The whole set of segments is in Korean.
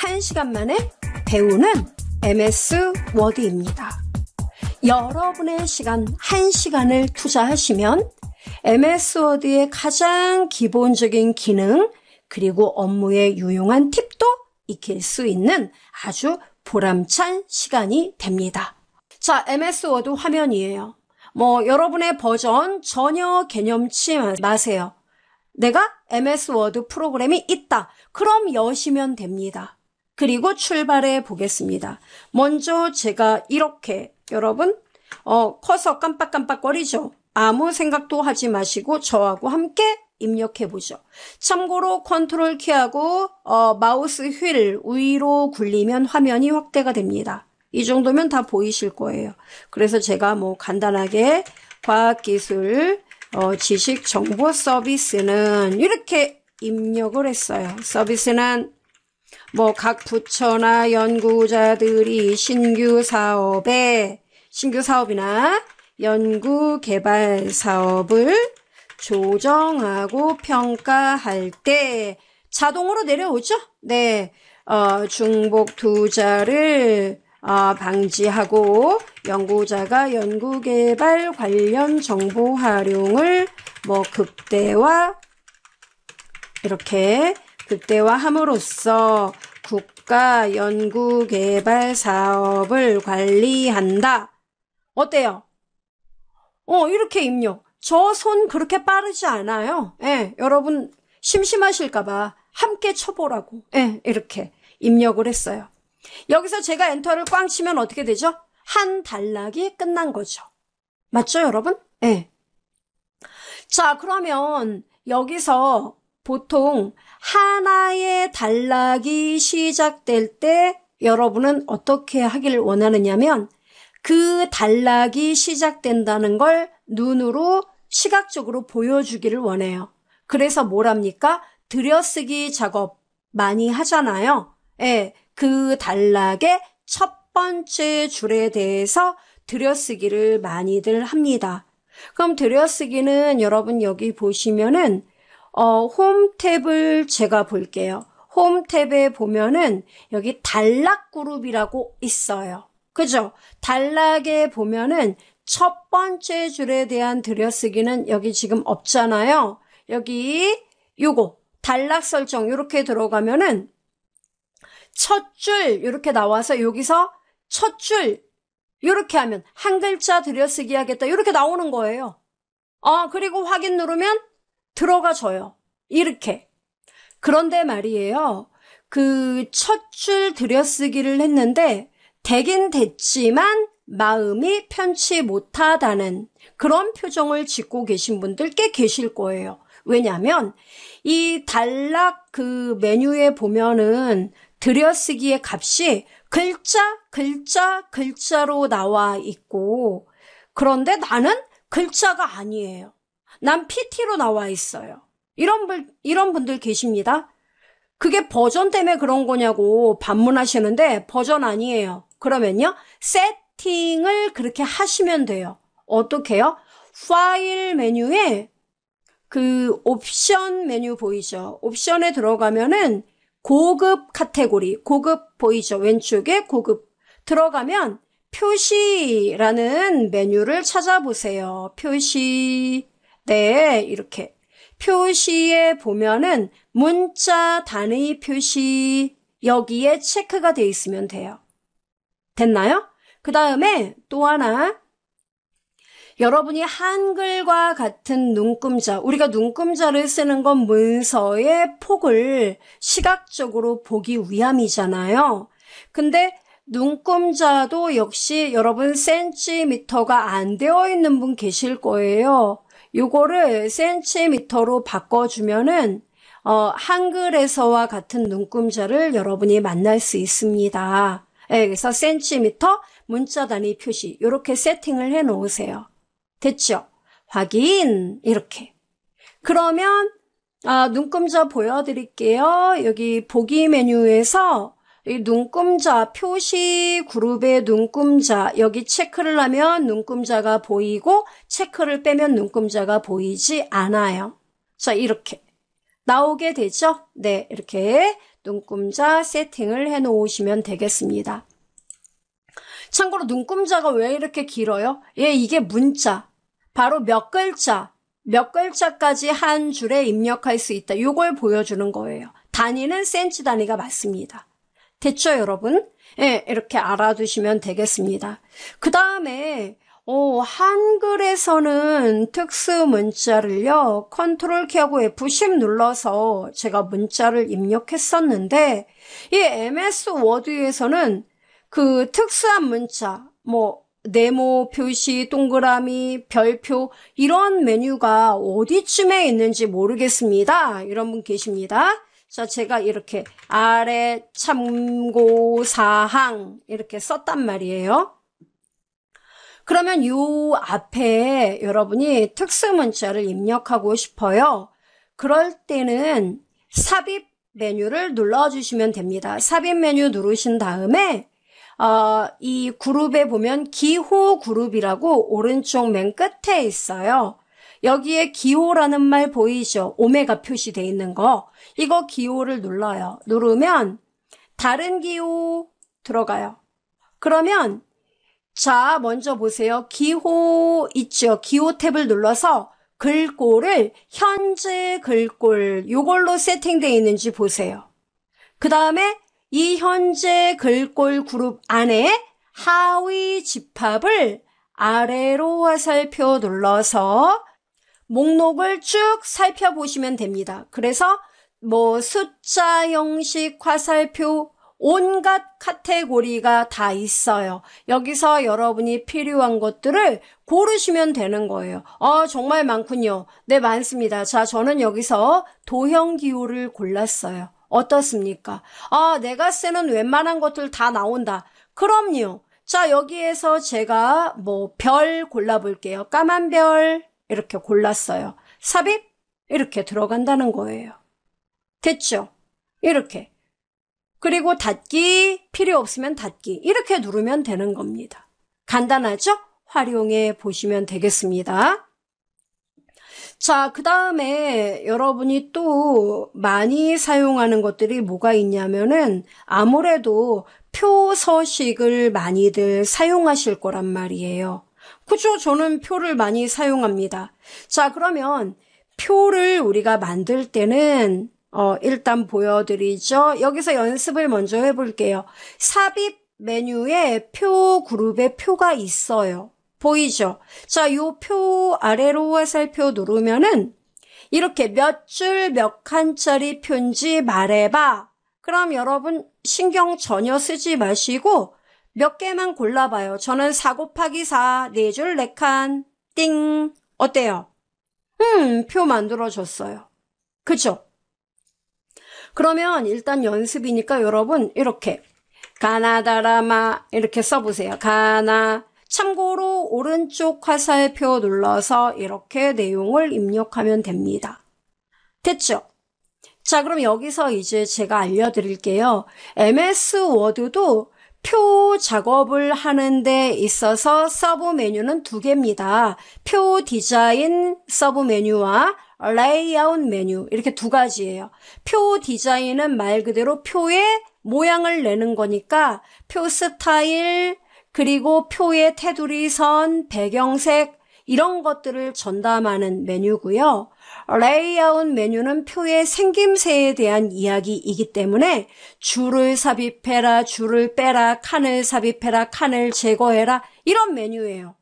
1시간 만에 배우는 MS 워드입니다. 여러분의 시간 1시간을 투자하시면 MS 워드의 가장 기본적인 기능 그리고 업무에 유용한 팁도 익힐 수 있는 아주 보람찬 시간이 됩니다. 자, MS 워드 화면이에요. 뭐 여러분의 버전 전혀 개념치 마세요. 내가 MS 워드 프로그램이 있다. 그럼 여시면 됩니다. 그리고 출발해 보겠습니다. 먼저 제가 이렇게 여러분 어, 커서 깜빡깜빡거리죠. 아무 생각도 하지 마시고 저하고 함께 입력해보죠. 참고로 컨트롤 키하고 어, 마우스 휠 위로 굴리면 화면이 확대가 됩니다. 이 정도면 다 보이실 거예요. 그래서 제가 뭐 간단하게 과학기술 어, 지식 정보 서비스는 이렇게 입력을 했어요. 서비스는 뭐각 부처나 연구자들이 신규 사업에 신규 사업이나 연구 개발 사업을 조정하고 평가할 때 자동으로 내려오죠. 네. 어, 중복 투자를 어, 방지하고 연구자가 연구개발 관련 정보 활용을 뭐 극대화 이렇게 극대화함으로써 국가 연구개발 사업을 관리한다. 어때요? 어, 이렇게 입력. 저 손 그렇게 빠르지 않아요. 예, 여러분 심심하실까봐 함께 쳐보라고. 예, 이렇게 입력을 했어요. 여기서 제가 엔터를 꽝 치면 어떻게 되죠? 한 단락이 끝난 거죠. 맞죠, 여러분? 예. 자, 그러면 여기서 보통 하나의 단락이 시작될 때 여러분은 어떻게 하길 원하느냐면 그 단락이 시작된다는 걸 눈으로 시각적으로 보여주기를 원해요. 그래서 뭐랍니까? 들여쓰기 작업 많이 하잖아요. 예, 그 단락의 첫 번째 줄에 대해서 들여쓰기를 많이들 합니다. 그럼 들여쓰기는 여러분 여기 보시면은 어, 홈 탭을 제가 볼게요. 홈 탭에 보면은 여기 단락 그룹이라고 있어요. 그죠? 단락에 보면은 첫 번째 줄에 대한 들여쓰기는 여기 지금 없잖아요. 여기 요거 단락 설정 이렇게 들어가면은 첫 줄 이렇게 나와서 여기서 첫 줄 이렇게 하면 한 글자 들여쓰기 하겠다 이렇게 나오는 거예요. 아 그리고 확인 누르면 들어가줘요. 이렇게. 그런데 말이에요. 그 첫 줄 들여쓰기를 했는데 되긴 됐지만 마음이 편치 못하다는 그런 표정을 짓고 계신 분들 꽤 계실 거예요. 왜냐하면 이 단락 그 메뉴에 보면은 들여쓰기의 값이 글자 글자 글자로 나와 있고 그런데 나는 글자가 아니에요. 난 PT로 나와 있어요. 이런 분, 이런 분들 계십니다. 그게 버전 때문에 그런 거냐고 반문하시는데 버전 아니에요. 그러면요. 세팅을 그렇게 하시면 돼요. 어떻게요? 파일 메뉴에 그 옵션 메뉴 보이죠? 옵션에 들어가면은 고급 카테고리, 고급 보이죠? 왼쪽에 고급 들어가면 표시라는 메뉴를 찾아보세요. 표시 때 이렇게 표시에 보면은 문자 단위 표시 여기에 체크가 되어 있으면 돼요. 됐나요? 그 다음에 또 하나 여러분이 한글과 같은 눈금자, 우리가 눈금자를 쓰는 건 문서의 폭을 시각적으로 보기 위함이잖아요. 근데 눈금자도 역시 여러분 센티미터가 안 되어 있는 분 계실 거예요. 요거를 센티미터로 바꿔주면은 어, 한글에서와 같은 눈금자를 여러분이 만날 수 있습니다. 네, 그래서 센티미터 문자 단위 표시 이렇게 세팅을 해 놓으세요. 됐죠? 확인 이렇게. 그러면 아, 눈금자 보여드릴게요. 여기 보기 메뉴에서 이 눈금자 표시 그룹의 눈금자 여기 체크를 하면 눈금자가 보이고 체크를 빼면 눈금자가 보이지 않아요. 자 이렇게 나오게 되죠? 네 이렇게 눈금자 세팅을 해 놓으시면 되겠습니다. 참고로 눈금자가 왜 이렇게 길어요? 예, 이게 문자. 바로 몇 글자, 몇 글자까지 한 줄에 입력할 수 있다. 이걸 보여주는 거예요. 단위는 센치 단위가 맞습니다. 됐죠, 여러분? 예, 이렇게 알아두시면 되겠습니다. 그 다음에 오, 어, 한글에서는 특수 문자를요, 컨트롤 키하고 F10 눌러서 제가 문자를 입력했었는데, 이 MS 워드에서는 그 특수한 문자, 뭐, 네모, 표시, 동그라미, 별표, 이런 메뉴가 어디쯤에 있는지 모르겠습니다. 이런 분 계십니다. 자, 제가 이렇게 아래 참고사항 이렇게 썼단 말이에요. 그러면 요 앞에 여러분이 특수 문자를 입력하고 싶어요. 그럴 때는 삽입 메뉴를 눌러주시면 됩니다. 삽입 메뉴 누르신 다음에 어, 이 그룹에 보면 기호 그룹이라고 오른쪽 맨 끝에 있어요. 여기에 기호라는 말보이죠 오메가 표시되어 있는 거. 이거 기호를 눌러요. 누르면 다른 기호 들어가요. 그러면 자, 먼저 보세요. 기호 있죠? 기호 탭을 눌러서 글꼴을 현재 글꼴 이걸로 세팅되어 있는지 보세요. 그 다음에 이 현재 글꼴 그룹 안에 하위 집합을 아래로 화살표 눌러서 목록을 쭉 살펴보시면 됩니다. 그래서 뭐 숫자 형식 화살표 온갖 카테고리가 다 있어요. 여기서 여러분이 필요한 것들을 고르시면 되는 거예요. 어, 정말 많군요. 네, 많습니다. 자, 저는 여기서 도형 기호를 골랐어요. 어떻습니까? 아, 내가 쓰는 웬만한 것들 다 나온다. 그럼요. 자, 여기에서 제가 뭐 별 골라볼게요. 까만 별, 이렇게 골랐어요. 삽입 이렇게 들어간다는 거예요. 됐죠? 이렇게. 그리고 닫기 필요 없으면 닫기 이렇게 누르면 되는 겁니다. 간단하죠? 활용해 보시면 되겠습니다. 자, 그 다음에 여러분이 또 많이 사용하는 것들이 뭐가 있냐면은 아무래도 표서식을 많이들 사용하실 거란 말이에요. 그죠? 저는 표를 많이 사용합니다. 자, 그러면 표를 우리가 만들 때는 어, 일단 보여드리죠. 여기서 연습을 먼저 해볼게요. 삽입 메뉴에 표 그룹에 표가 있어요. 보이죠? 자, 요 표 아래로 화살표 누르면은 이렇게 몇 줄 몇 칸짜리 표인지 말해봐. 그럼 여러분 신경 전혀 쓰지 마시고 몇 개만 골라봐요. 저는 4 곱하기 4, 4줄 4칸, 띵. 어때요? 음, 표 만들어줬어요. 그쵸? 그러면 일단 연습이니까 여러분 이렇게 가나다라마 이렇게 써보세요. 가나 참고로 오른쪽 화살표 눌러서 이렇게 내용을 입력하면 됩니다. 됐죠? 자 그럼 여기서 이제 제가 알려드릴게요. MS 워드도 표 작업을 하는 데 있어서 서브 메뉴는 두 개입니다. 표 디자인 서브 메뉴와 레이아웃 메뉴 이렇게 두 가지예요. 표 디자인은 말 그대로 표의 모양을 내는 거니까 표 스타일 그리고 표의 테두리 선, 배경색 이런 것들을 전담하는 메뉴고요. 레이아웃 메뉴는 표의 생김새에 대한 이야기이기 때문에 줄을 삽입해라, 줄을 빼라, 칸을 삽입해라, 칸을 제거해라 이런 메뉴예요.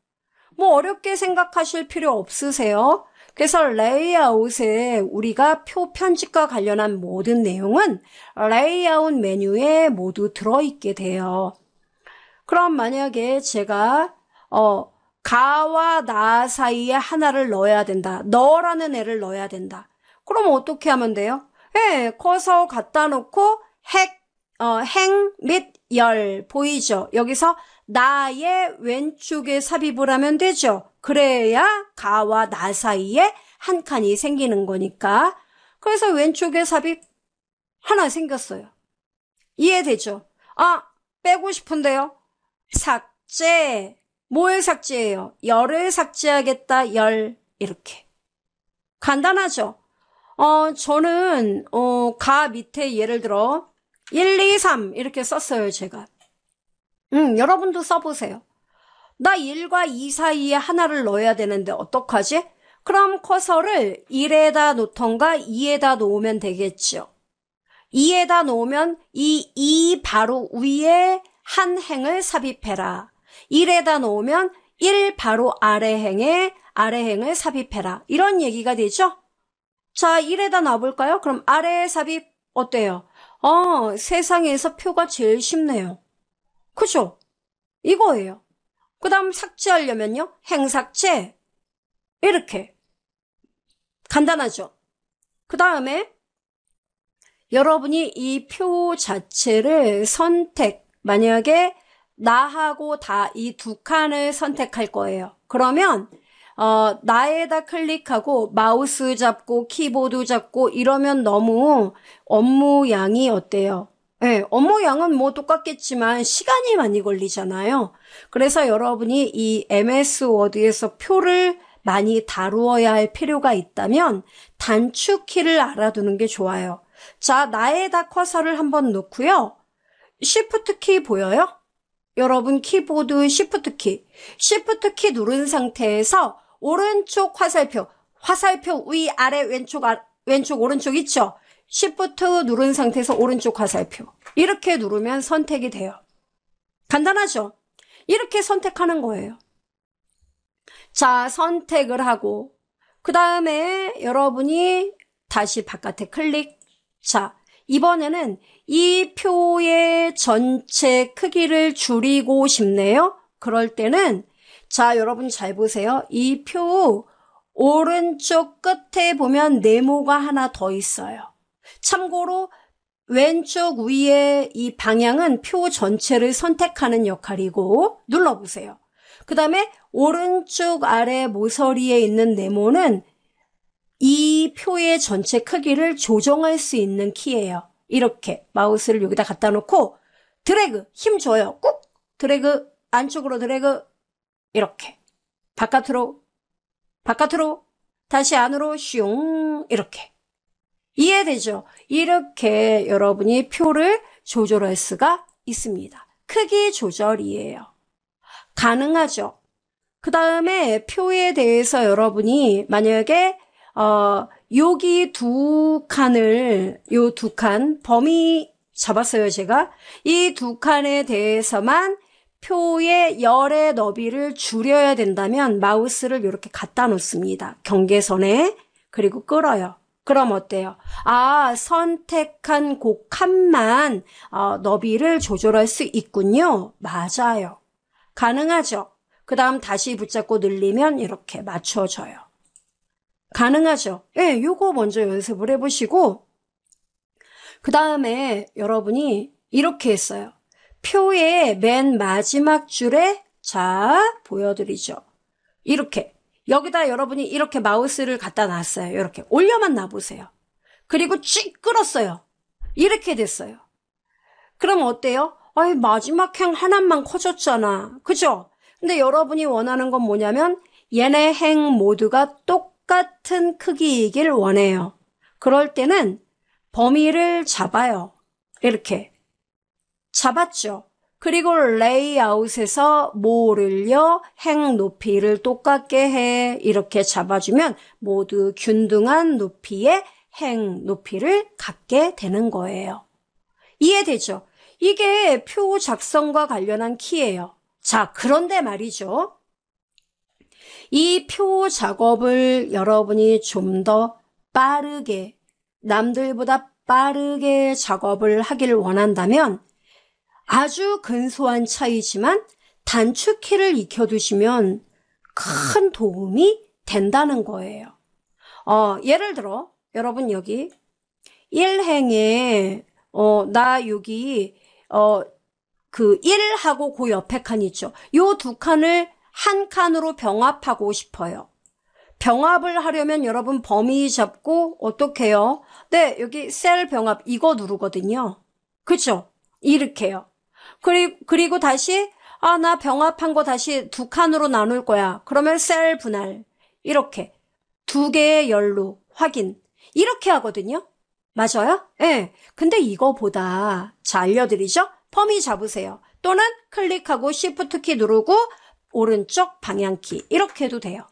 뭐 어렵게 생각하실 필요 없으세요. 그래서 레이아웃에 우리가 표 편집과 관련한 모든 내용은 레이아웃 메뉴에 모두 들어있게 돼요. 그럼 만약에 제가 어 가와 나 사이에 하나를 넣어야 된다. 너라는 애를 넣어야 된다. 그럼 어떻게 하면 돼요? 예, 커서 갖다 놓고 핵, 어, 행 및 열 보이죠? 여기서 나의 왼쪽에 삽입을 하면 되죠. 그래야 가와 나 사이에 한 칸이 생기는 거니까. 그래서 왼쪽에 삽입 하나 생겼어요. 이해되죠? 아, 빼고 싶은데요. 삭제, 뭘 삭제해요? 열을 삭제하겠다, 열. 이렇게. 간단하죠? 어, 저는, 어, 가 밑에 예를 들어, 1, 2, 3 이렇게 썼어요, 제가. 음, 여러분도 써보세요. 나 1과 2 사이에 하나를 넣어야 되는데 어떡하지? 그럼 커서를 1에다 놓던가 2에다 놓으면 되겠죠. 2에다 놓으면 이 2 바로 위에 한 행을 삽입해라. 1에다 놓으면 1 바로 아래 행에 아래 행을 삽입해라. 이런 얘기가 되죠? 자, 1에다 놔볼까요? 그럼 아래 삽입 어때요? 어, 세상에서 표가 제일 쉽네요. 그죠? 이거예요. 그 다음 삭제하려면요. 행삭제. 이렇게. 간단하죠? 그 다음에 여러분이 이 표 자체를 선택, 만약에 나하고 다 이 두 칸을 선택할 거예요. 그러면 어, 나에다 클릭하고 마우스 잡고 키보드 잡고 이러면 너무 업무 양이 어때요? 네, 업무 양은 뭐 똑같겠지만 시간이 많이 걸리잖아요. 그래서 여러분이 이 MS 워드에서 표를 많이 다루어야 할 필요가 있다면 단축키를 알아두는 게 좋아요. 자, 나에다 커서를 한번 놓고요. Shift 키 보여요? 여러분 키보드 Shift 키, Shift 키 누른 상태에서 오른쪽 화살표, 화살표 위, 아래, 왼쪽, 아, 왼쪽, 오른쪽 있죠? Shift 누른 상태에서 오른쪽 화살표. 이렇게 누르면 선택이 돼요. 간단하죠? 이렇게 선택하는 거예요. 자, 선택을 하고, 그 다음에 여러분이 다시 바깥에 클릭. 자, 이번에는 이 표의 전체 크기를 줄이고 싶네요. 그럴 때는 자 여러분 잘 보세요. 이 표 오른쪽 끝에 보면 네모가 하나 더 있어요. 참고로 왼쪽 위에 이 방향은 표 전체를 선택하는 역할이고 눌러보세요. 그 다음에 오른쪽 아래 모서리에 있는 네모는 이 표의 전체 크기를 조정할 수 있는 키예요. 이렇게 마우스를 여기다 갖다 놓고 드래그 힘 줘요. 꾹 드래그 안쪽으로 드래그 이렇게 바깥으로 바깥으로 다시 안으로 슝 이렇게 이해되죠? 이렇게 여러분이 표를 조절할 수가 있습니다. 크기 조절이에요. 가능하죠? 그 다음에 표에 대해서 여러분이 만약에 어, 여기 두 칸을 요 두칸 범위 잡았어요 제가 이 두 칸에 대해서만 표의 열의 너비를 줄여야 된다면 마우스를 이렇게 갖다 놓습니다 경계선에 그리고 끌어요 그럼 어때요? 아 선택한 그 칸만 어, 너비를 조절할 수 있군요 맞아요 가능하죠 그 다음 다시 붙잡고 늘리면 이렇게 맞춰져요 가능하죠. 예, 네, 요거 먼저 연습을 해보시고 그 다음에 여러분이 이렇게 했어요. 표의 맨 마지막 줄에 자 보여드리죠. 이렇게 여기다 여러분이 이렇게 마우스를 갖다 놨어요. 이렇게 올려만 놔보세요. 그리고 쭉 끌었어요. 이렇게 됐어요. 그럼 어때요? 아이 마지막 행 하나만 커졌잖아. 그죠? 근데 여러분이 원하는 건 뭐냐면 얘네 행 모두가 똑 똑같은 크기이길 원해요. 그럴 때는 범위를 잡아요. 이렇게. 잡았죠. 그리고 레이아웃에서 모를려 행 높이를 똑같게 해. 이렇게 잡아주면 모두 균등한 높이의 행 높이를 갖게 되는 거예요. 이해되죠? 이게 표 작성과 관련한 키예요. 자, 그런데 말이죠. 이표 작업을 여러분이 좀 더 빠르게 남들보다 빠르게 작업을 하길 원한다면 아주 근소한 차이지만 단축키를 익혀두시면 큰 도움이 된다는 거예요. 어, 예를 들어 여러분 여기 1행에 어, 나 여기 어, 그 1하고 그 옆에 칸 있죠. 요 두 칸을 한 칸으로 병합하고 싶어요. 병합을 하려면 여러분 범위 잡고 어떡 해요? 네, 여기 셀 병합 이거 누르거든요. 그죠? 이렇게요. 그리, 그리고 다시 아, 나 병합한 거 다시 두 칸으로 나눌 거야. 그러면 셀 분할. 이렇게. 두 개의 열로 확인. 이렇게 하거든요. 맞아요? 예. 네. 근데 이거보다 자 알려드리죠? 범위 잡으세요. 또는 클릭하고 Shift 키 누르고 오른쪽 방향키 이렇게 해도 돼요.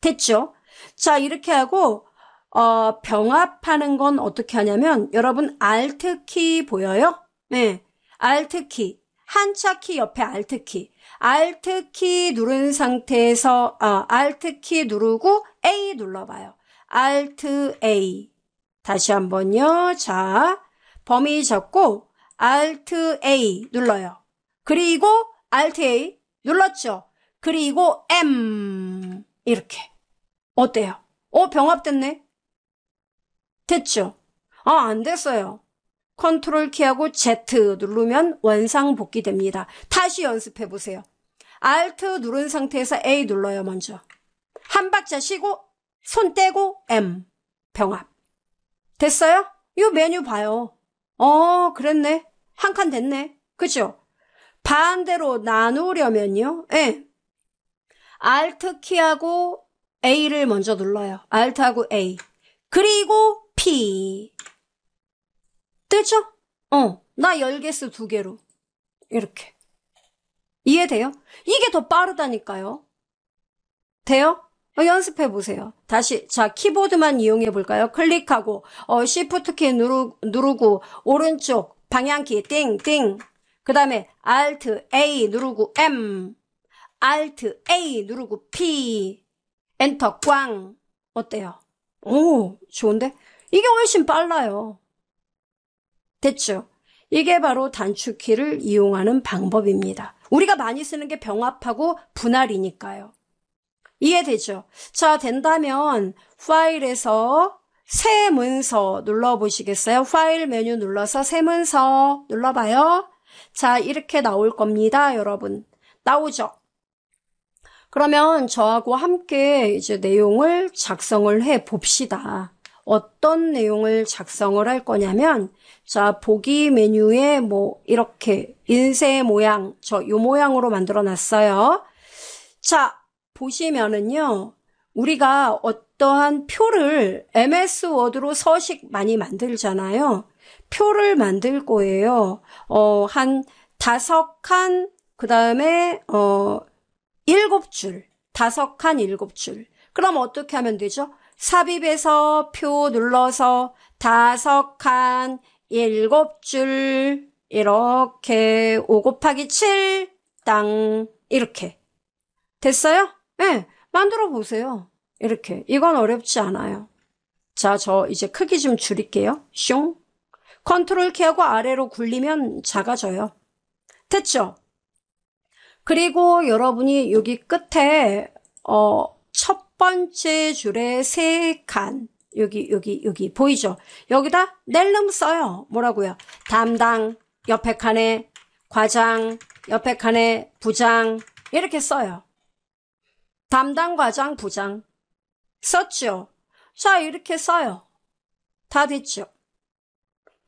됐죠? 자 이렇게 하고 어, 병합하는 건 어떻게 하냐면 여러분 Alt키 보여요? 네, Alt키 한 차 키 옆에 Alt키 Alt키 누른 상태에서 아, Alt키 누르고 A 눌러봐요. Alt A 다시 한번요. 자 범위 잡고 Alt A 눌러요. 그리고 Alt A 눌렀죠? 그리고 M 이렇게 어때요? 오 어, 병합됐네? 됐죠? 아 안됐어요. 컨트롤 키하고 Z 누르면 원상 복귀됩니다. 다시 연습해보세요. Alt 누른 상태에서 A 눌러요 먼저. 한 박자 쉬고 손 떼고 M 병합. 됐어요? 이 메뉴 봐요. 어 그랬네. 한 칸 됐네. 그죠? 반대로 나누려면요. 예. Alt 키하고 A를 먼저 눌러요. Alt하고 A. 그리고 P. 뜨죠? 어. 나 열개수 두 개로. 이렇게. 이해돼요? 이게 더 빠르다니까요. 돼요? 어, 연습해 보세요. 다시 자 키보드만 이용해 볼까요? 클릭하고 어, s h i 키 누르, 누르고 오른쪽 방향키 띵띵 그 다음에 Alt A 누르고 M Alt A 누르고 P 엔터 꽝 어때요? 오 좋은데? 이게 훨씬 빨라요. 됐죠? 이게 바로 단축키를 이용하는 방법입니다. 우리가 많이 쓰는 게 병합하고 분할이니까요. 이해되죠? 자, 된다면 파일에서 새 문서 눌러보시겠어요? 파일 메뉴 눌러서 새 문서 눌러봐요. 자, 이렇게 나올 겁니다, 여러분. 나오죠? 그러면 저하고 함께 이제 내용을 작성을 해 봅시다. 어떤 내용을 작성을 할 거냐면 자 보기 메뉴에 뭐 이렇게 인쇄 모양 저 요 모양으로 만들어 놨어요 자 보시면은요 우리가 어떠한 표를 MS 워드로 서식 많이 만들잖아요 표를 만들 거예요. 어, 한 다섯 칸, 그 다음에, 어, 일곱 줄. 다섯 칸, 일곱 줄. 그럼 어떻게 하면 되죠? 삽입해서 표 눌러서 다섯 칸, 일곱 줄. 이렇게 5 곱하기 7, 땅. 이렇게. 됐어요? 예. 네, 만들어 보세요. 이렇게. 이건 어렵지 않아요. 자, 저 이제 크기 좀 줄일게요. 숑. 컨트롤 키하고 아래로 굴리면 작아져요. 됐죠? 그리고 여러분이 여기 끝에 어, 첫 번째 줄에 세칸 여기 여기 여기 보이죠? 여기다 낼름 써요. 뭐라고요? 담당 옆에 칸에 과장 옆에 칸에 부장 이렇게 써요. 담당 과장 부장 썼죠? 자 이렇게 써요. 다 됐죠?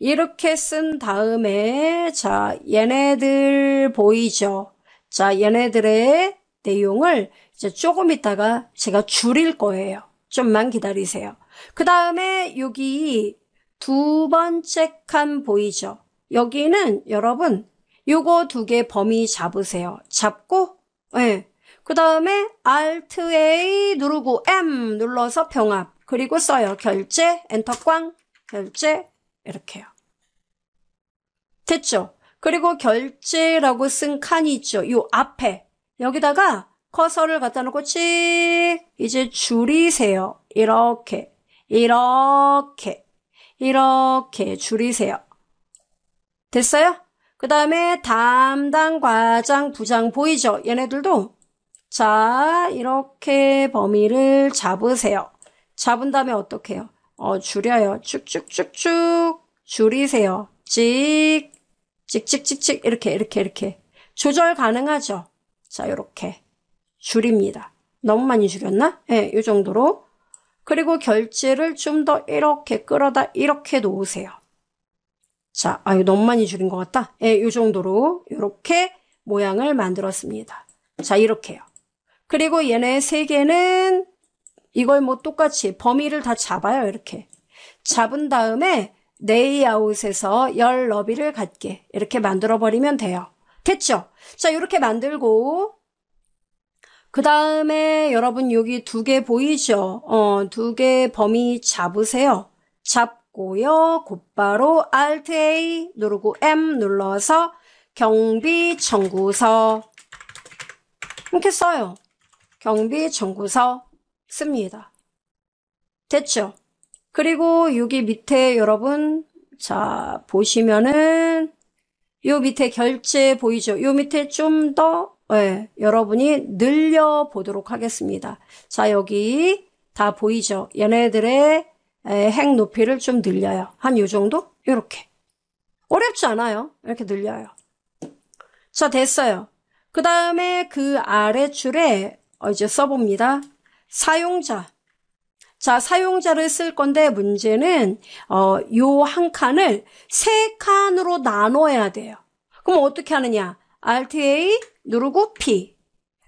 이렇게 쓴 다음에 자 얘네들 보이죠? 자 얘네들의 내용을 이제 조금 있다가 제가 줄일 거예요. 좀만 기다리세요. 그 다음에 여기 두 번째 칸 보이죠? 여기는 여러분 요거 두 개 범위 잡으세요. 잡고 예. 네. 그 다음에 Alt A 누르고 M 눌러서 병합 그리고 써요. 결제 엔터 꽝 결제 이렇게요. 됐죠? 그리고 결제라고 쓴 칸이 있죠. 요 앞에. 여기다가 커서를 갖다 놓고 찍 이제 줄이세요. 이렇게 이렇게 이렇게 줄이세요. 됐어요? 그 다음에 담당 과장 부장 보이죠? 얘네들도 자 이렇게 범위를 잡으세요. 잡은 다음에 어떻게 해요? 어, 줄여요. 쭉쭉쭉쭉 줄이세요. 찍, 찍, 찍, 찍, 찍, 이렇게, 이렇게, 이렇게. 조절 가능하죠? 자, 요렇게. 줄입니다. 너무 많이 줄였나? 예, 네, 요 정도로. 그리고 결제를 좀 더 이렇게 끌어다 이렇게 놓으세요. 자, 아유, 너무 많이 줄인 것 같다. 예, 요 정도로 이렇게 모양을 만들었습니다. 자, 이렇게요. 그리고 얘네 세 개는 이걸 뭐 똑같이 범위를 다 잡아요, 이렇게. 잡은 다음에 레이아웃에서 열 너비를 갖게 이렇게 만들어 버리면 돼요. 됐죠? 자 이렇게 만들고 그 다음에 여러분 여기 두 개 보이죠? 어, 두 개 범위 잡으세요. 잡고요. 곧바로 Alt A 누르고 M 눌러서 경비 청구서 이렇게 써요. 경비 청구서 씁니다. 됐죠? 그리고 여기 밑에 여러분 자 보시면은 요 밑에 결제 보이죠? 요 밑에 좀더 예, 여러분이 늘려 보도록 하겠습니다. 자 여기 다 보이죠? 얘네들의 예, 핵 높이를 좀 늘려요. 한 요 정도? 이렇게 어렵지 않아요. 이렇게 늘려요. 자 됐어요. 그 다음에 그 아래 줄에 어, 이제 써봅니다. 사용자 자, 사용자를 쓸 건데 문제는 어, 요 한 칸을 세 칸으로 나눠야 돼요. 그럼 어떻게 하느냐? RTA 누르고 P.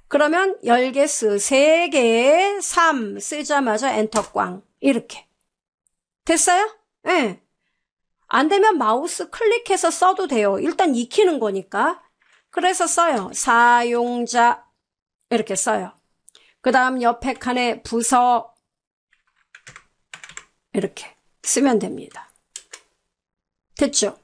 그러면 10개 쓰, 3개3 쓰자마자 엔터 꽝. 이렇게. 됐어요? 예. 네. 안 되면 마우스 클릭해서 써도 돼요. 일단 익히는 거니까. 그래서 써요. 사용자 이렇게 써요. 그 다음 옆에 칸에 부서 이렇게 쓰면 됩니다. 됐죠?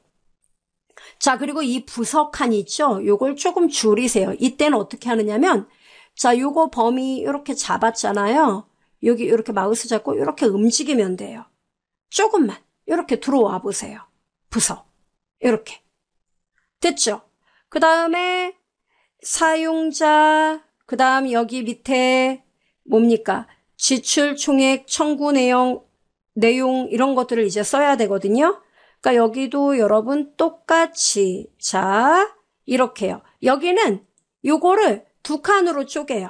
자 그리고 이부석한 있죠? 요걸 조금 줄이세요. 이때는 어떻게 하느냐면 자 요거 범위 이렇게 잡았잖아요. 여기 이렇게 마우스 잡고 이렇게 움직이면 돼요. 조금만 이렇게 들어와 보세요. 부석 이렇게 됐죠? 그 다음에 사용자 그 다음 여기 밑에 뭡니까? 지출 총액 청구 내용 내용 이런 것들을 이제 써야 되거든요. 그러니까 여기도 여러분 똑같이 자 이렇게요. 여기는 요거를 두 칸으로 쪼개요.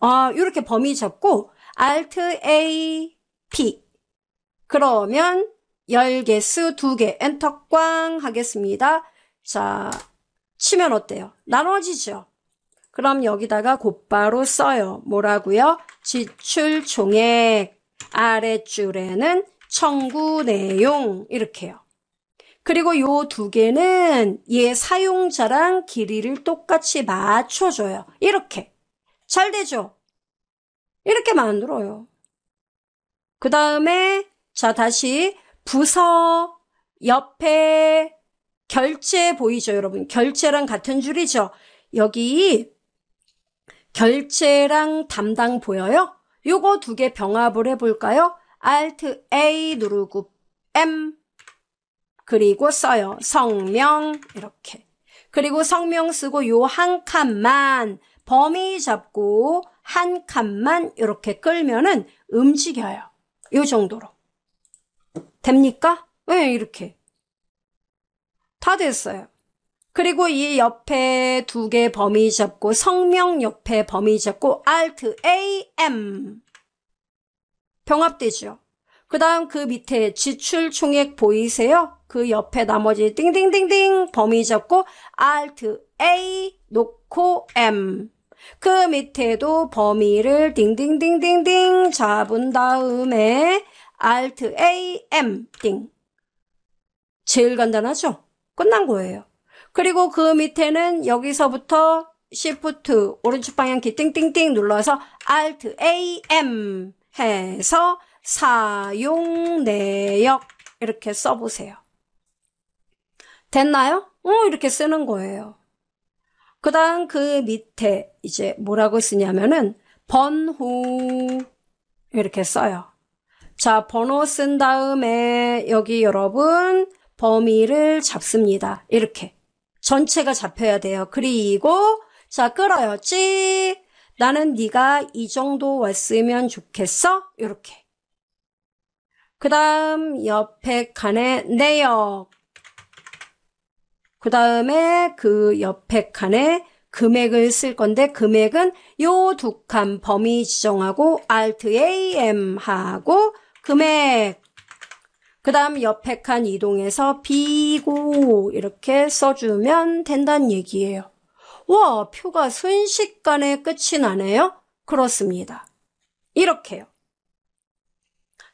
아, 어, 이렇게 범위 잡고 Alt A P 그러면 10개 수 2개 엔터 꽝 하겠습니다. 자 치면 어때요? 나눠지죠? 그럼 여기다가 곧바로 써요. 뭐라고요? 지출 총액 아래줄에는 청구 내용 이렇게요. 그리고 요 두 개는 얘 사용자랑 길이를 똑같이 맞춰줘요. 이렇게. 잘 되죠? 이렇게 만들어요. 그 다음에 자 다시 부서 옆에 결제 보이죠 여러분 결제랑 같은 줄이죠 여기 결제랑 담당 보여요 요거 두 개 병합을 해볼까요? Alt A 누르고 M 그리고 써요. 성명 이렇게. 그리고 성명 쓰고 요 한 칸만 범위 잡고 한 칸만 이렇게 끌면은 움직여요. 요 정도로. 됩니까? 왜 네, 이렇게. 다 됐어요. 그리고 이 옆에 두 개 범위 잡고 성명 옆에 범위 잡고 Alt A M 병합되죠. 그 다음 그 밑에 지출 총액 보이세요? 그 옆에 나머지 띵띵띵띵 범위 잡고 Alt A 놓고 M 그 밑에도 범위를 띵띵띵띵띵 잡은 다음에 Alt A M 띵 제일 간단하죠? 끝난 거예요. 그리고 그 밑에는 여기서부터 Shift 오른쪽 방향키 띵띵띵 눌러서 Alt A M 해서 사용 내역 이렇게 써보세요. 됐나요? 어, 이렇게 쓰는 거예요. 그 다음 그 밑에 이제 뭐라고 쓰냐면은 번호 이렇게 써요. 자, 번호 쓴 다음에 여기 여러분 범위를 잡습니다. 이렇게. 전체가 잡혀야 돼요. 그리고 자 끌어요. 찍 나는 네가 이 정도 왔으면 좋겠어. 이렇게 그 다음 옆에 칸에 내역 그 다음에 그 옆에 칸에 금액을 쓸 건데 금액은 요 두 칸 범위 지정하고 Alt A M 하고 금액 그 다음 옆에 칸 이동해서 비고 이렇게 써주면 된다는 얘기예요. 와 표가 순식간에 끝이 나네요. 그렇습니다. 이렇게요.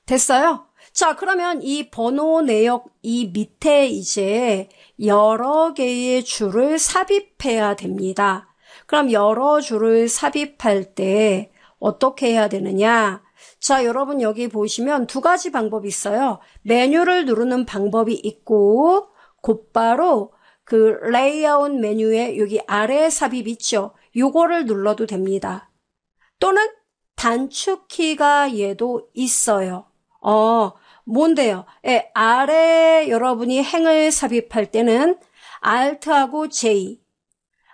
됐어요? 자 그러면 이 번호 내역 이 밑에 이제 여러 개의 줄을 삽입해야 됩니다. 그럼 여러 줄을 삽입할 때 어떻게 해야 되느냐? 자, 여러분 여기 보시면 두 가지 방법이 있어요. 메뉴를 누르는 방법이 있고 곧바로 그 레이아웃 메뉴에 여기 아래 삽입 있죠. 요거를 눌러도 됩니다. 또는 단축키가 얘도 있어요. 어, 뭔데요? 예, 아래 여러분이 행을 삽입할 때는 Alt하고 J,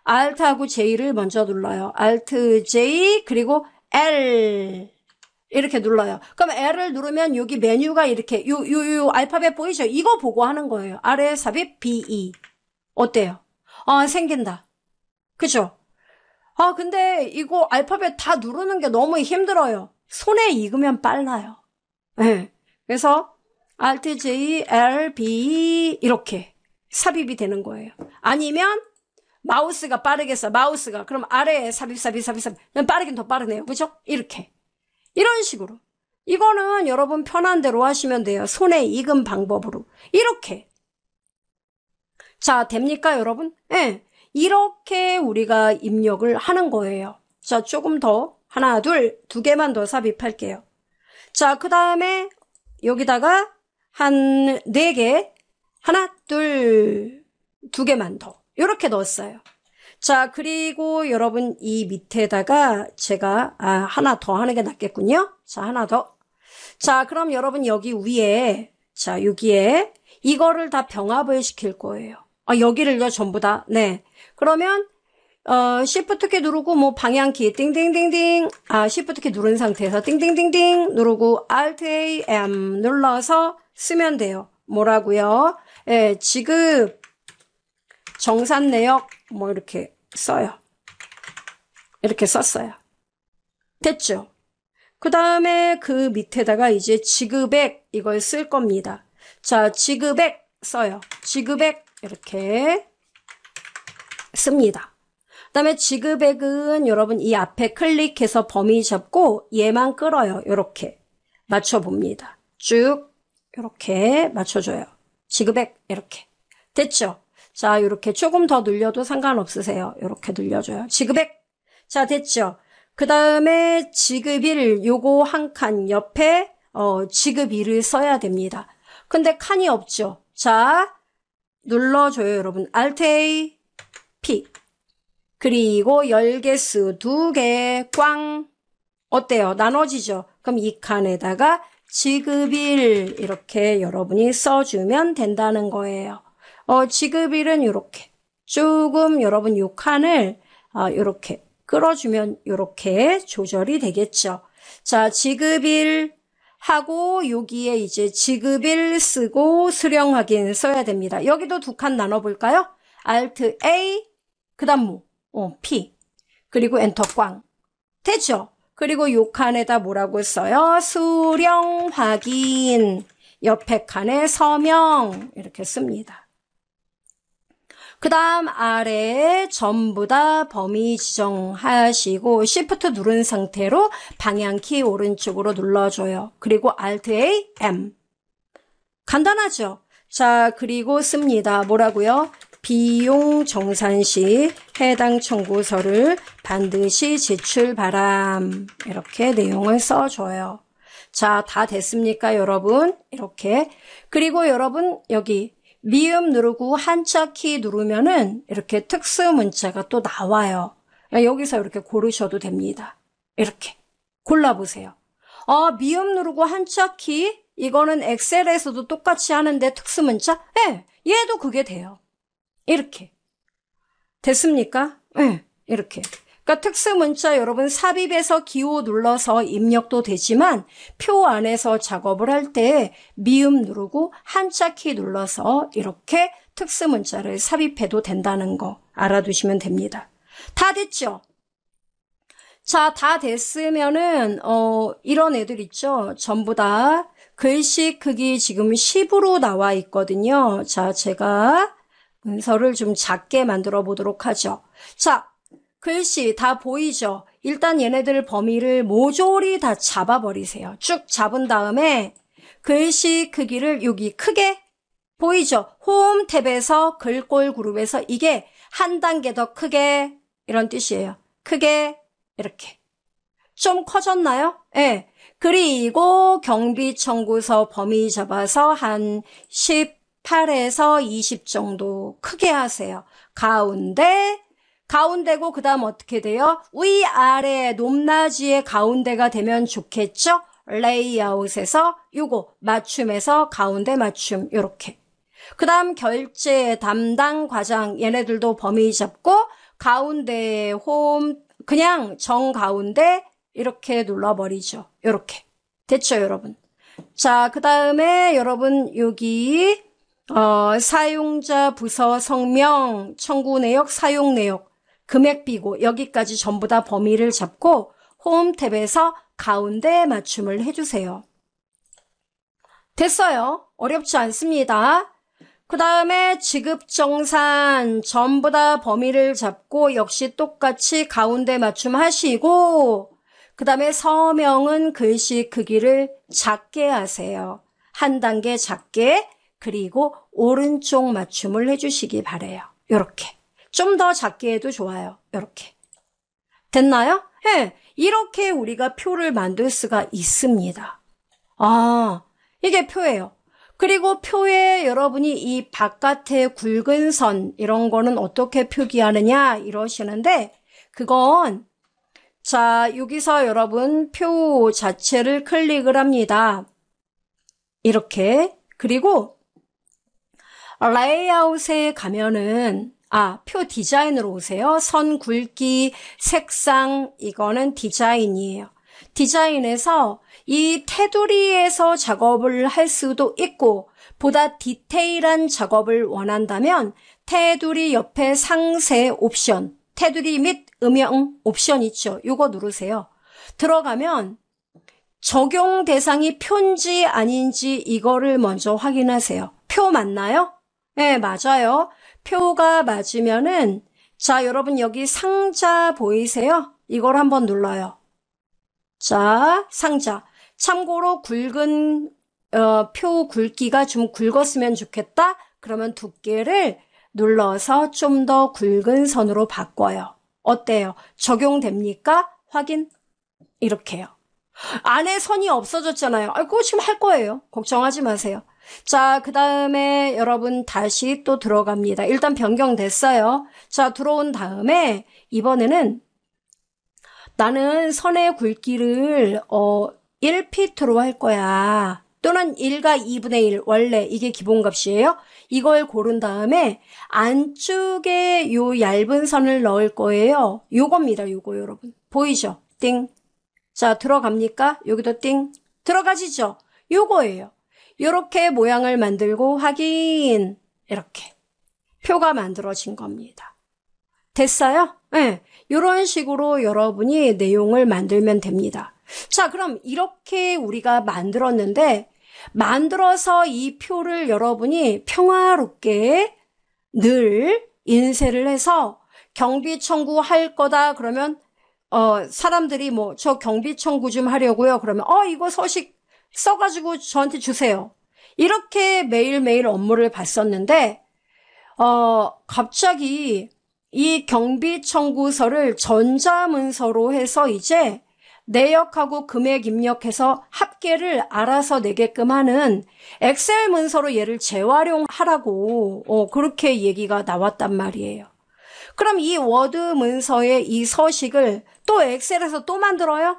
Alt하고 J를 먼저 눌러요. Alt, J, 그리고 L. 이렇게 눌러요. 그럼 L을 누르면 여기 메뉴가 이렇게 요 요 요 알파벳 보이죠? 이거 보고 하는 거예요. 아래 삽입 BE 어때요? 아 생긴다. 그죠? 아 근데 이거 알파벳 다 누르는 게 너무 힘들어요. 손에 익으면 빨라요. 네. 그래서 r t J, L, B 이렇게 삽입이 되는 거예요. 아니면 마우스가 빠르겠어. 마우스가 그럼 아래에 삽입, 삽입, 삽입, 삽입. 빠르긴 더 빠르네요. 그죠? 이렇게. 이런 식으로. 이거는 여러분 편한 대로 하시면 돼요. 손에 익은 방법으로. 이렇게. 자, 됩니까, 여러분? 예. 네. 이렇게 우리가 입력을 하는 거예요. 자, 조금 더. 하나, 둘, 두 개만 더 삽입할게요. 자, 그 다음에 여기다가 한 네 개, 하나, 둘, 두 개만 더. 이렇게 넣었어요. 자, 그리고 여러분 이 밑에다가 제가 아, 하나 더 하는 게 낫겠군요. 자, 하나 더. 자, 그럼 여러분 여기 위에 자, 여기에 이거를 다 병합을 시킬 거예요. 아, 여기를요, 전부 다. 네. 그러면 어, 시프트키 누르고 뭐 방향키 띵띵띵띵 아, 시프트키 누른 상태에서 띵띵띵띵 누르고 Alt A M 눌러서 쓰면 돼요. 뭐라고요? 예, 지금 정산 내역 뭐 이렇게 써요. 이렇게 썼어요. 됐죠? 그 다음에 그 밑에다가 이제 지급액 이걸 쓸 겁니다. 자, 지급액 써요. 지급액 이렇게 씁니다. 그 다음에 지급액은 여러분 이 앞에 클릭해서 범위 잡고 얘만 끌어요. 이렇게 맞춰봅니다. 쭉 이렇게 맞춰줘요. 지급액 이렇게 됐죠? 자, 이렇게 조금 더 늘려도 상관없으세요. 이렇게 늘려줘요. 지급액. 자, 됐죠? 그 다음에 지급 일 요거 한 칸 옆에 어, 지급 일을 써야 됩니다. 근데 칸이 없죠? 자, 눌러줘요, 여러분. Alt A, P. 그리고 열개수 2개, 꽝. 어때요? 나눠지죠? 그럼 이 칸에다가 지급 일 이렇게 여러분이 써주면 된다는 거예요. 어, 지급일은 이렇게 조금 여러분 요 칸을 이렇게 어, 끌어주면 이렇게 조절이 되겠죠. 자, 지급일 하고 여기에 이제 지급일 쓰고 수령 확인 써야 됩니다. 여기도 두 칸 나눠볼까요? Alt A, 그 다음 뭐? 어, P, 그리고 엔터 꽝. 되죠? 그리고 요 칸에다 뭐라고 써요? 수령 확인. 옆에 칸에 서명 이렇게 씁니다. 그 다음 아래에 전부 다 범위 지정하시고 Shift 누른 상태로 방향키 오른쪽으로 눌러줘요. 그리고 Alt-A, M. 간단하죠? 자, 그리고 씁니다. 뭐라고요? 비용 정산 시 해당 청구서를 반드시 제출 바람 이렇게 내용을 써줘요. 자, 다 됐습니까, 여러분? 이렇게. 그리고 여러분, 여기 미음 누르고 한자 키 누르면은 이렇게 특수 문자가 또 나와요. 그러니까 여기서 이렇게 고르셔도 됩니다. 이렇게 골라보세요. 아, 미음 누르고 한자 키 이거는 엑셀에서도 똑같이 하는데 특수 문자? 예, 네, 얘도 그게 돼요. 이렇게 됐습니까? 예, 네, 이렇게 그러니까 특수문자 여러분 삽입에서 기호 눌러서 입력도 되지만 표 안에서 작업을 할 때 미음 누르고 한자키 눌러서 이렇게 특수문자를 삽입해도 된다는 거 알아두시면 됩니다. 다 됐죠? 자, 다 됐으면은 어 이런 애들 있죠. 전부 다 글씨 크기 지금 10으로 나와 있거든요. 자, 제가 문서를 좀 작게 만들어 보도록 하죠. 자, 글씨 다 보이죠? 일단 얘네들 범위를 모조리 다 잡아버리세요. 쭉 잡은 다음에 글씨 크기를 여기 크게 보이죠? 홈 탭에서 글꼴 그룹에서 이게 한 단계 더 크게 이런 뜻이에요. 크게 이렇게 좀 커졌나요? 예. 네. 그리고 경비청구서 범위 잡아서 한 18에서 20 정도 크게 하세요. 가운데 가운데고 그 다음 어떻게 돼요? 위아래 높낮이의 가운데가 되면 좋겠죠? 레이아웃에서 요거 맞춤에서 가운데 맞춤 요렇게 그 다음 결제 담당 과장 얘네들도 범위 잡고 가운데 홈 그냥 정 가운데 이렇게 눌러버리죠 요렇게 됐죠 여러분 자그 다음에 여러분 여기 어, 사용자 부서 성명 청구 내역 사용 내역 금액 비고 여기까지 전부 다 범위를 잡고 홈 탭에서 가운데 맞춤을 해주세요. 됐어요. 어렵지 않습니다. 그 다음에 지급정산 전부 다 범위를 잡고 역시 똑같이 가운데 맞춤 하시고 그 다음에 서명은 글씨 크기를 작게 하세요. 한 단계 작게 그리고 오른쪽 맞춤을 해주시기 바래요. 이렇게 좀더 작게 해도 좋아요. 이렇게. 됐나요? 예. 네. 이렇게 우리가 표를 만들 수가 있습니다. 아, 이게 표예요. 그리고 표에 여러분이 이 바깥의 굵은 선 이런 거는 어떻게 표기하느냐 이러시는데 그건 자 여기서 여러분 표 자체를 클릭을 합니다. 이렇게 그리고 레이아웃에 가면은 아, 표 디자인으로 오세요. 선 굵기, 색상, 이거는 디자인이에요. 디자인에서 이 테두리에서 작업을 할 수도 있고 보다 디테일한 작업을 원한다면 테두리 옆에 상세 옵션, 테두리 및 음영 옵션 있죠. 이거 누르세요. 들어가면 적용 대상이 표인지 아닌지 이거를 먼저 확인하세요. 표 맞나요? 네, 맞아요. 표가 맞으면은 자, 여러분 여기 상자 보이세요? 이걸 한번 눌러요. 자, 상자. 참고로 굵은 어, 표 굵기가 좀 굵었으면 좋겠다. 그러면 두께를 눌러서 좀 더 굵은 선으로 바꿔요. 어때요? 적용됩니까? 확인. 이렇게요. 안에 선이 없어졌잖아요. 아, 그거 지금 할 거예요. 걱정하지 마세요. 자, 그 다음에 여러분 다시 또 들어갑니다. 일단 변경됐어요. 자, 들어온 다음에 이번에는 나는 선의 굵기를 어 1피트로 할 거야. 또는 1과 2분의 1 원래 이게 기본값이에요. 이걸 고른 다음에 안쪽에 요 얇은 선을 넣을 거예요. 요겁니다. 요거 여러분. 보이죠? 띵. 자 들어갑니까? 여기도 띵. 들어가시죠? 요거예요. 이렇게 모양을 만들고 확인 이렇게 표가 만들어진 겁니다. 됐어요? 네. 예. 이런 식으로 여러분이 내용을 만들면 됩니다. 자, 그럼 이렇게 우리가 만들었는데 만들어서 이 표를 여러분이 평화롭게 늘 인쇄를 해서 경비청구 할 거다 그러면 어 사람들이 뭐 저 경비청구 좀 하려고요 그러면 어 이거 서식 써가지고 저한테 주세요. 이렇게 매일매일 업무를 봤었는데, 어, 갑자기 이 경비 청구서를 전자문서로 해서 이제 내역하고 금액 입력해서 합계를 알아서 내게끔 하는 엑셀 문서로 얘를 재활용하라고 어, 그렇게 얘기가 나왔단 말이에요. 그럼 이 워드 문서의 이 서식을 또 엑셀에서 또 만들어요?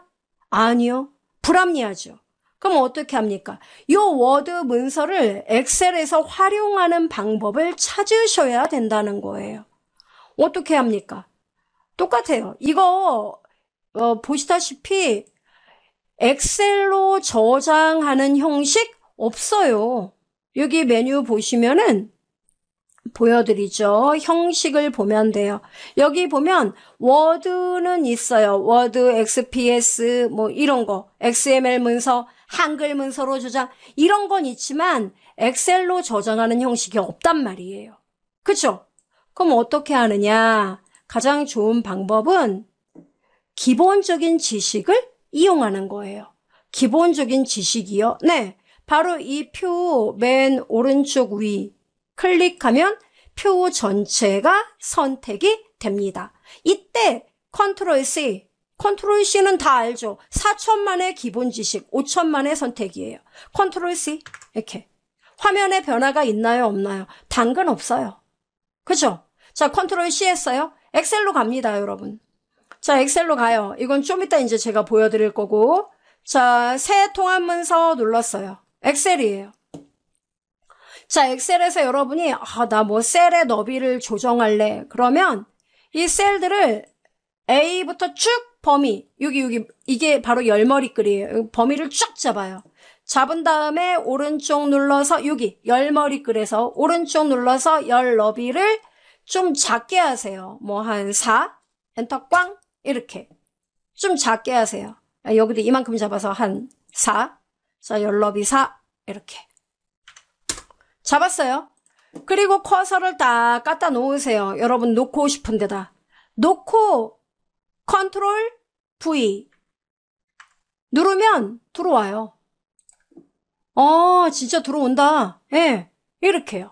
아니요. 불합리하죠. 그럼 어떻게 합니까? 이 워드 문서를 엑셀에서 활용하는 방법을 찾으셔야 된다는 거예요. 어떻게 합니까? 똑같아요. 이거 어, 보시다시피 엑셀로 저장하는 형식 없어요. 여기 메뉴 보시면은 보여드리죠. 형식을 보면 돼요. 여기 보면 워드는 있어요. 워드, XPS 뭐 이런 거, XML 문서 한글 문서로 저장 이런 건 있지만 엑셀로 저장하는 형식이 없단 말이에요. 그쵸? 그럼 어떻게 하느냐? 가장 좋은 방법은 기본적인 지식을 이용하는 거예요. 기본적인 지식이요? 네. 바로 이 표 맨 오른쪽 위 클릭하면 표 전체가 선택이 됩니다. 이때 컨트롤 C 컨트롤 C는 다 알죠. 4천만의 기본 지식, 5천만의 선택이에요. 컨트롤 C 이렇게. 화면에 변화가 있나요? 없나요? 당근 없어요. 그죠? 자, 컨트롤 C 했어요. 엑셀로 갑니다, 여러분. 자, 엑셀로 가요. 이건 좀 이따 이제 제가 보여드릴 거고. 자, 새 통합 문서 눌렀어요. 엑셀이에요. 자, 엑셀에서 여러분이 아, 나 뭐 셀의 너비를 조정할래. 그러면 이 셀들을 A부터 쭉 범위 여기 여기 이게 바로 열머리끌이에요 범위를 쫙 잡아요. 잡은 다음에 오른쪽 눌러서 여기 열머리끌에서 오른쪽 눌러서 열 너비를 좀 작게 하세요. 뭐 한 4, 엔터 꽝 이렇게 좀 작게 하세요. 여기도 이만큼 잡아서 한 4, 자 열너비 4 이렇게 잡았어요. 그리고 커서를 다 갖다 놓으세요. 여러분 놓고 싶은 데다. 놓고 컨트롤 V 누르면 들어와요. 아, 진짜 들어온다. 예, 이렇게요.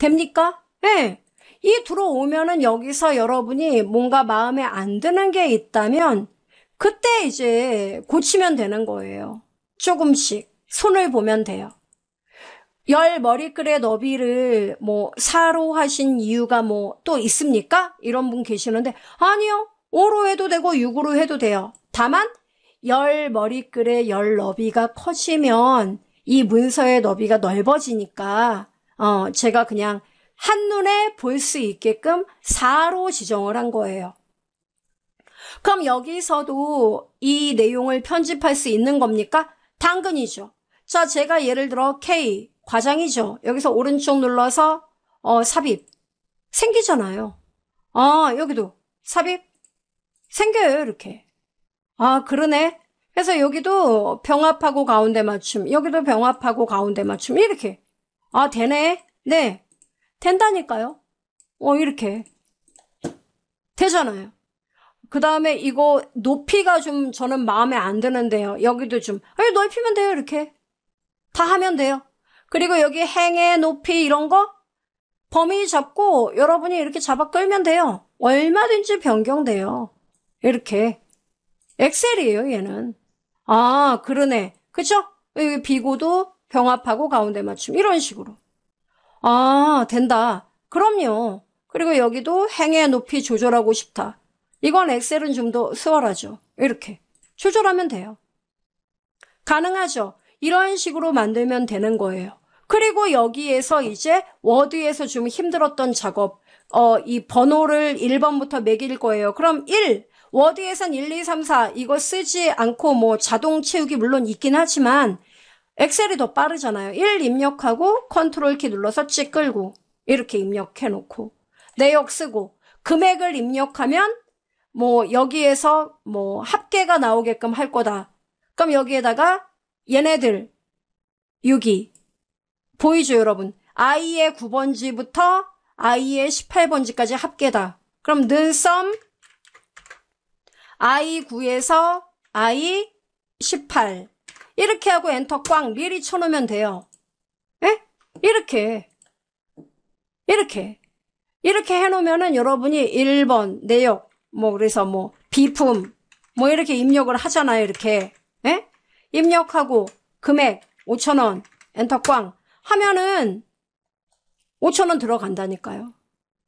됩니까? 예. 이 들어오면은 여기서 여러분이 뭔가 마음에 안 드는 게 있다면 그때 이제 고치면 되는 거예요. 조금씩 손을 보면 돼요. 열 머리글의 너비를 뭐 사로 하신 이유가 뭐 또 있습니까? 이런 분 계시는데 아니요. 5로 해도 되고 6으로 해도 돼요. 다만 열 머리글의 열 너비가 커지면 이 문서의 너비가 넓어지니까 어 제가 그냥 한눈에 볼 수 있게끔 4로 지정을 한 거예요. 그럼 여기서도 이 내용을 편집할 수 있는 겁니까? 당근이죠. 자, 제가 예를 들어 K, 과장이죠. 여기서 오른쪽 눌러서 어, 삽입. 생기잖아요. 어, 여기도 삽입. 생겨요, 이렇게. 아, 그러네. 그래서 여기도 병합하고 가운데 맞춤, 여기도 병합하고 가운데 맞춤, 이렇게. 아, 되네. 네. 된다니까요. 어, 이렇게. 되잖아요. 그 다음에 이거 높이가 좀 저는 마음에 안 드는데요. 여기도 좀. 아니, 넓히면 돼요, 이렇게. 다 하면 돼요. 그리고 여기 행의 높이 이런 거 범위 잡고 여러분이 이렇게 잡아 끌면 돼요. 얼마든지 변경돼요. 이렇게. 엑셀이에요, 얘는. 아, 그러네. 그쵸? 여기 비고도 병합하고 가운데 맞춤. 이런 식으로. 아, 된다. 그럼요. 그리고 여기도 행의 높이 조절하고 싶다. 이건 엑셀은 좀 더 수월하죠. 이렇게. 조절하면 돼요. 가능하죠. 이런 식으로 만들면 되는 거예요. 그리고 여기에서 이제 워드에서 좀 힘들었던 작업, 어, 이 번호를 1번부터 매길 거예요. 그럼 1, 워드에선 1, 2, 3, 4 이거 쓰지 않고 뭐 자동 채우기 물론 있긴 하지만 엑셀이 더 빠르잖아요. 1 입력하고 컨트롤 키 눌러서 찍 끌고 이렇게 입력해 놓고 내역 쓰고 금액을 입력하면 뭐 여기에서 뭐 합계가 나오게끔 할 거다. 그럼 여기에다가 얘네들 6이 보이죠 여러분? i의 9번지부터 i의 18번지까지 합계다. 그럼 는썸 I9에서 I18 이렇게 하고 엔터 꽝 미리 쳐놓으면 돼요. 예? 이렇게 이렇게 이렇게 해놓으면은 여러분이 1번 내역 뭐 그래서 뭐 비품 뭐 이렇게 입력을 하잖아요 이렇게 예? 입력하고 금액 5천원 엔터 꽝 하면은 5천원 들어간다니까요.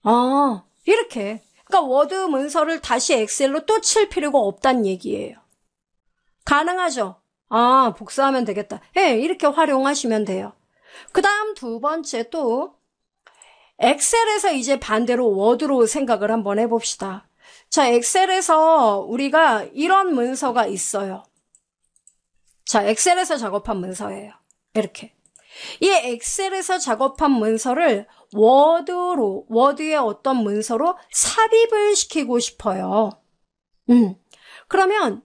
아 이렇게 그러니까 워드 문서를 다시 엑셀로 또 칠 필요가 없다는 얘기예요. 가능하죠? 아, 복사하면 되겠다. 예, 이렇게 활용하시면 돼요. 그 다음 두 번째 또 엑셀에서 이제 반대로 워드로 생각을 한번 해봅시다. 자, 엑셀에서 우리가 이런 문서가 있어요. 자, 엑셀에서 작업한 문서예요. 이렇게. 이 엑셀에서 작업한 문서를 워드로, 워드의 어떤 문서로 삽입을 시키고 싶어요. 음. 그러면,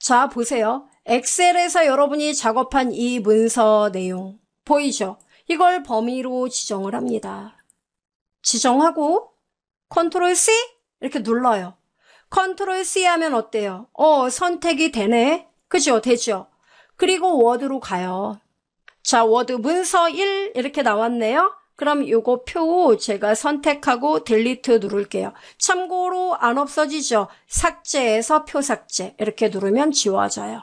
자, 보세요. 엑셀에서 여러분이 작업한 이 문서 내용. 보이죠? 이걸 범위로 지정을 합니다. 지정하고, 컨트롤 C? 이렇게 눌러요. 컨트롤 C 하면 어때요? 어, 선택이 되네. 그죠? 되죠? 그리고 워드로 가요. 자, 워드 문서 1 이렇게 나왔네요. 그럼 요거 표 제가 선택하고 델리트 누를게요. 참고로 안 없어지죠. 삭제해서표 삭제 이렇게 누르면 지워져요.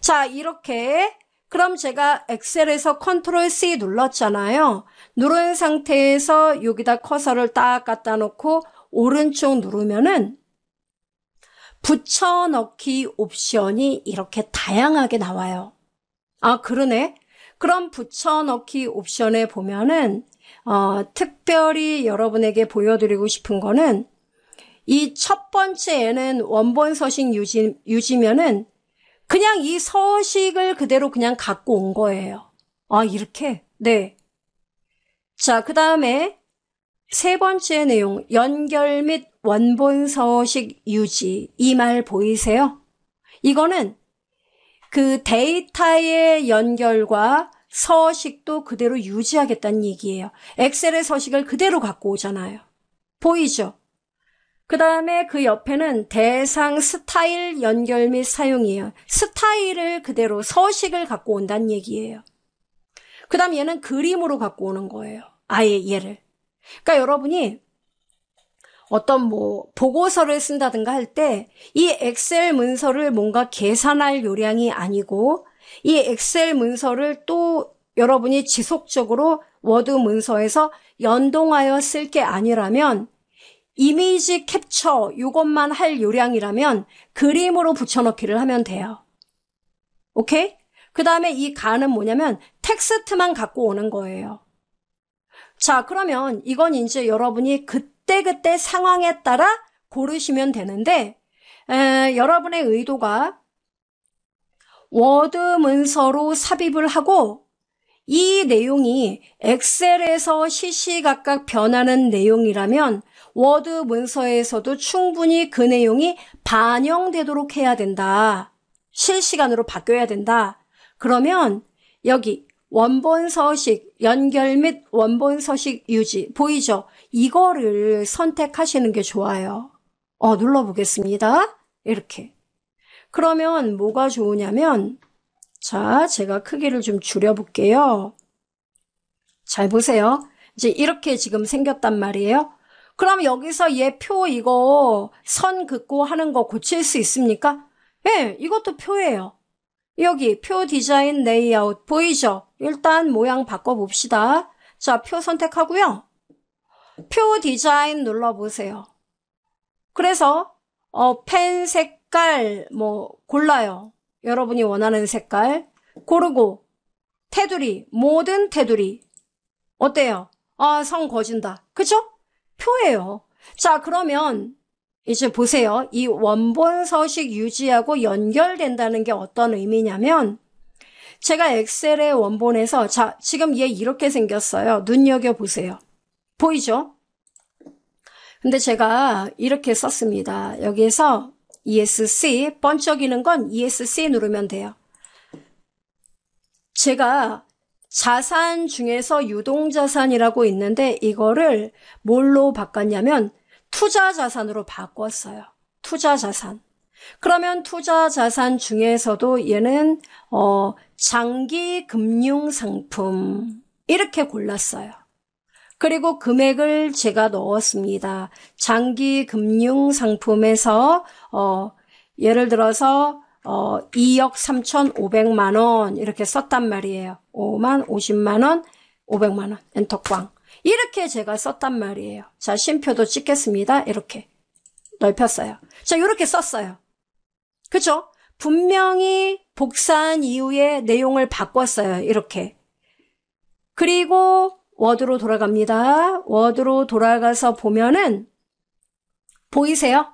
자 이렇게 그럼 제가 엑셀에서 컨트롤 C 눌렀잖아요. 누른 상태에서 여기다 커서를 딱 갖다 놓고 오른쪽 누르면은 붙여넣기 옵션이 이렇게 다양하게 나와요. 아 그러네. 그럼 붙여넣기 옵션에 보면은 어, 특별히 여러분에게 보여드리고 싶은 거는 이 첫 번째에는 원본 서식 유지, 유지면은 그냥 이 서식을 그대로 그냥 갖고 온 거예요. 아, 이렇게? 네. 자, 그 다음에 세 번째 내용, 연결 및 원본 서식 유지. 이 말 보이세요? 이거는 그 데이터의 연결과 서식도 그대로 유지하겠다는 얘기예요. 엑셀의 서식을 그대로 갖고 오잖아요. 보이죠? 그 다음에 그 옆에는 대상 스타일 연결 및 사용이에요. 스타일을 그대로 서식을 갖고 온다는 얘기예요. 그 다음 얘는 그림으로 갖고 오는 거예요. 아예 얘를. 그러니까 여러분이 어떤 뭐 보고서를 쓴다든가 할 때 이 엑셀 문서를 뭔가 계산할 요량이 아니고 이 엑셀 문서를 또 여러분이 지속적으로 워드 문서에서 연동하여 쓸 게 아니라면 이미지 캡처 이것만 할 요량이라면 그림으로 붙여넣기를 하면 돼요. 오케이? 그 다음에 이 가는 뭐냐면 텍스트만 갖고 오는 거예요. 자 그러면 이건 이제 여러분이 그때그때 그때 상황에 따라 고르시면 되는데 에, 여러분의 의도가 워드 문서로 삽입을 하고 이 내용이 엑셀에서 시시각각 변하는 내용이라면 워드 문서에서도 충분히 그 내용이 반영되도록 해야 된다. 실시간으로 바뀌어야 된다. 그러면 여기 원본 서식 연결 및 원본 서식 유지 보이죠? 이거를 선택하시는 게 좋아요. 어, 눌러보겠습니다. 이렇게. 그러면 뭐가 좋으냐면 자 제가 크기를 좀 줄여볼게요. 잘 보세요. 이제 이렇게 지금 생겼단 말이에요. 그럼 여기서 얘 표 이거 선 긋고 하는 거 고칠 수 있습니까? 예, 이것도 표예요. 여기 표 디자인 레이아웃 보이죠? 일단 모양 바꿔봅시다. 자, 표 선택하고요. 표 디자인 눌러보세요. 그래서 어, 펜색 색깔 뭐 골라요. 여러분이 원하는 색깔 고르고 테두리 모든 테두리 어때요? 아, 성 거진다. 그쵸 표예요. 자, 그러면 이제 보세요. 이 원본 서식 유지하고 연결된다는 게 어떤 의미냐면 제가 엑셀의 원본에서 자, 지금 얘 이렇게 생겼어요. 눈여겨보세요. 보이죠? 근데 제가 이렇게 썼습니다. 여기에서 ESC, 번쩍이는 건 ESC 누르면 돼요. 제가 자산 중에서 유동자산이라고 있는데 이거를 뭘로 바꿨냐면 투자자산으로 바꿨어요. 투자자산. 그러면 투자자산 중에서도 얘는 어, 장기 금융상품 이렇게 골랐어요. 그리고 금액을 제가 넣었습니다. 장기 금융 상품에서 어, 예를 들어서 어, 2억 3,500만 원 이렇게 썼단 말이에요. 5만 50만 원, 500만 원 엔터 꽝. 이렇게 제가 썼단 말이에요. 자, 심표도 찍겠습니다. 이렇게 넓혔어요. 자, 이렇게 썼어요. 그쵸? 분명히 복사한 이후에 내용을 바꿨어요. 이렇게. 그리고 워드로 돌아갑니다. 워드로 돌아가서 보면은 보이세요?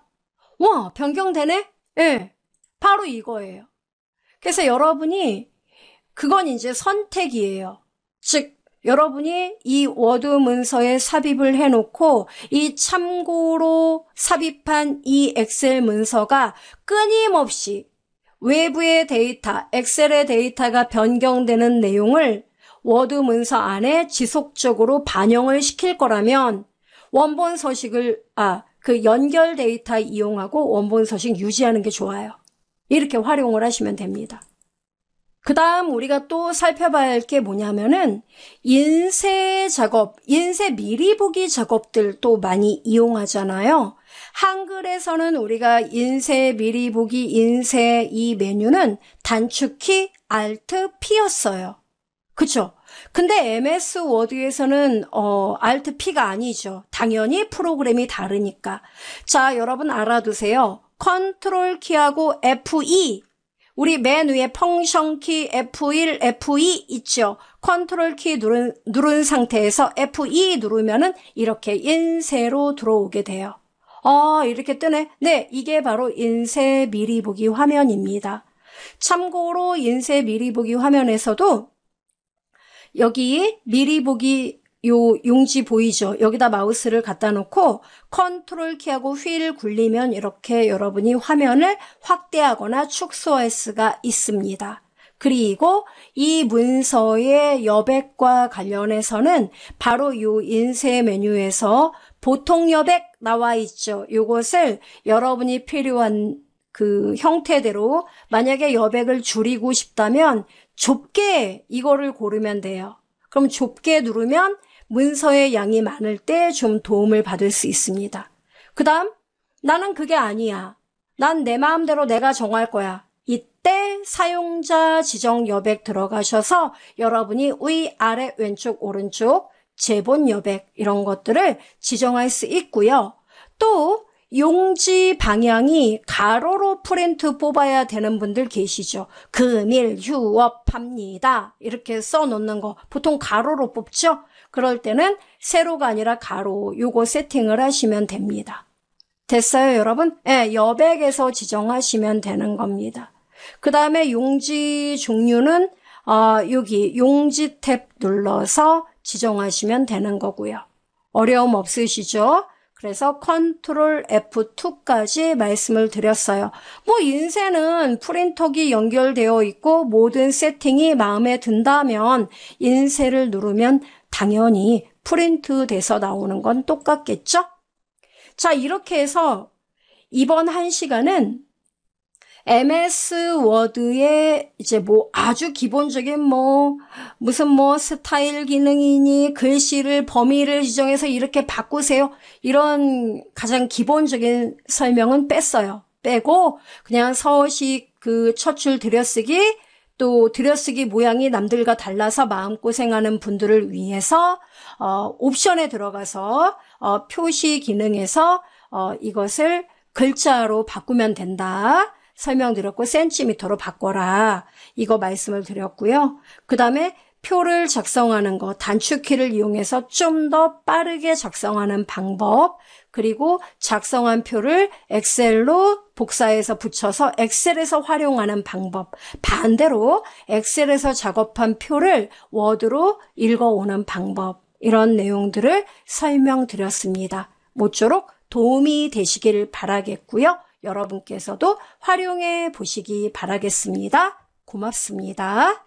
와 변경되네? 예, 네, 바로 이거예요. 그래서 여러분이 그건 이제 선택이에요. 즉 여러분이 이 워드 문서에 삽입을 해놓고 이 참고로 삽입한 이 엑셀 문서가 끊임없이 외부의 데이터, 엑셀의 데이터가 변경되는 내용을 워드 문서 안에 지속적으로 반영을 시킬 거라면 원본 서식을 아 그 연결 데이터 이용하고 원본 서식 유지하는 게 좋아요. 이렇게 활용을 하시면 됩니다. 그 다음 우리가 또 살펴봐야 할 게 뭐냐면은 인쇄 작업, 인쇄 미리 보기 작업들도 많이 이용하잖아요. 한글에서는 우리가 인쇄 미리 보기 인쇄 이 메뉴는 단축키 Alt P였어요. 그렇죠. 근데 MS 워드에서는 어 Alt P가 아니죠. 당연히 프로그램이 다르니까. 자, 여러분 알아두세요. 컨트롤 키하고 F2 e. 우리 맨 위에 펑션 키 F1, F2 있죠. 컨트롤 키 누른, 누른 상태에서 F2 누르면은 이렇게 인쇄로 들어오게 돼요. 아, 이렇게 뜨네. 네, 이게 바로 인쇄 미리 보기 화면입니다. 참고로 인쇄 미리 보기 화면에서도 여기 미리 보기 요 용지 보이죠? 여기다 마우스를 갖다 놓고 컨트롤 키하고 휠 굴리면 이렇게 여러분이 화면을 확대하거나 축소할 수가 있습니다. 그리고 이 문서의 여백과 관련해서는 바로 요 인쇄 메뉴에서 보통 여백 나와 있죠. 요것을 여러분이 필요한 그 형태대로 만약에 여백을 줄이고 싶다면 좁게 이거를 고르면 돼요. 그럼 좁게 누르면 문서의 양이 많을 때 좀 도움을 받을 수 있습니다. 그 다음 나는 그게 아니야. 난 내 마음대로 내가 정할 거야. 이때 사용자 지정 여백 들어가셔서 여러분이 위, 아래, 왼쪽, 오른쪽, 제본 여백 이런 것들을 지정할 수 있고요. 또 용지 방향이 가로로 프린트 뽑아야 되는 분들 계시죠. 금일 휴업합니다. 이렇게 써놓는 거 보통 가로로 뽑죠. 그럴 때는 세로가 아니라 가로 요거 세팅을 하시면 됩니다. 됐어요 여러분? 네, 여백에서 지정하시면 되는 겁니다. 그 다음에 용지 종류는 어, 여기 용지 탭 눌러서 지정하시면 되는 거고요. 어려움 없으시죠? 그래서 컨트롤 F2까지 말씀을 드렸어요. 뭐 인쇄는 프린터기 연결되어 있고 모든 세팅이 마음에 든다면 인쇄를 누르면 당연히 프린트 돼서 나오는 건 똑같겠죠? 자 이렇게 해서 이번 한 시간은 MS 워드에 이제 뭐 아주 기본적인 뭐 무슨 뭐 스타일 기능이니 글씨를 범위를 지정해서 이렇게 바꾸세요. 이런 가장 기본적인 설명은 뺐어요. 빼고 그냥 서식 그 첫 줄 들여쓰기 또 들여쓰기 모양이 남들과 달라서 마음고생하는 분들을 위해서 어, 옵션에 들어가서 어, 표시 기능에서 어, 이것을 글자로 바꾸면 된다. 설명드렸고 센티미터로 바꿔라 이거 말씀을 드렸고요. 그 다음에 표를 작성하는 거 단축키를 이용해서 좀 더 빠르게 작성하는 방법, 그리고 작성한 표를 엑셀로 복사해서 붙여서 엑셀에서 활용하는 방법, 반대로 엑셀에서 작업한 표를 워드로 읽어오는 방법, 이런 내용들을 설명드렸습니다. 모쪼록 도움이 되시길 바라겠고요. 여러분께서도 활용해 보시기 바라겠습니다. 고맙습니다.